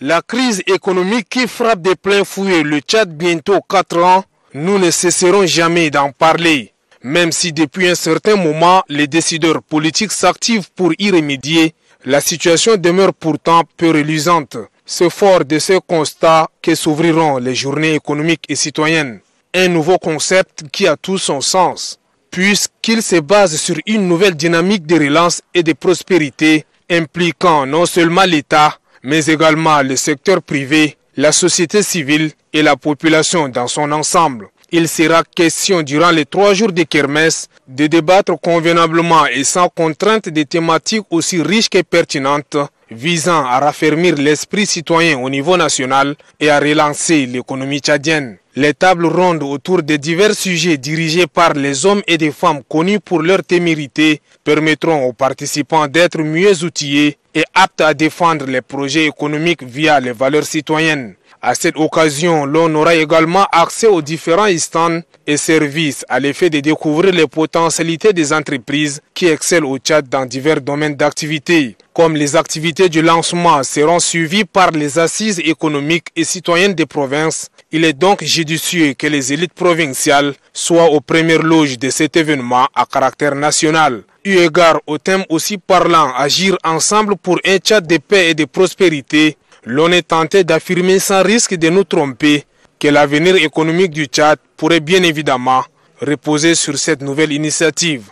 La crise économique qui frappe de plein fouet le Tchad bientôt 4 ans, nous ne cesserons jamais d'en parler, même si depuis un certain moment les décideurs politiques s'activent pour y remédier. La situation demeure pourtant peu reluisante. C'est fort de ce constat que s'ouvriront les journées économiques et citoyennes. Un nouveau concept qui a tout son sens, puisqu'il se base sur une nouvelle dynamique de relance et de prospérité impliquant non seulement l'État, mais également le secteur privé, la société civile et la population dans son ensemble. Il sera question durant les trois jours de Kermesse de débattre convenablement et sans contrainte des thématiques aussi riches que pertinentes visant à raffermir l'esprit citoyen au niveau national et à relancer l'économie tchadienne. Les tables rondes autour des divers sujets dirigés par les hommes et des femmes connus pour leur témérité permettront aux participants d'être mieux outillés est apte à défendre les projets économiques via les valeurs citoyennes. À cette occasion, l'on aura également accès aux différents stands et services à l'effet de découvrir les potentialités des entreprises qui excellent au Tchad dans divers domaines d'activité. Comme les activités du lancement seront suivies par les assises économiques et citoyennes des provinces, il est donc judicieux que les élites provinciales soient aux premières loges de cet événement à caractère national. Eu égard au thème aussi parlant Agir ensemble pour un Tchad de paix et de prospérité, l'on est tenté d'affirmer sans risque de nous tromper que l'avenir économique du Tchad pourrait bien évidemment reposer sur cette nouvelle initiative.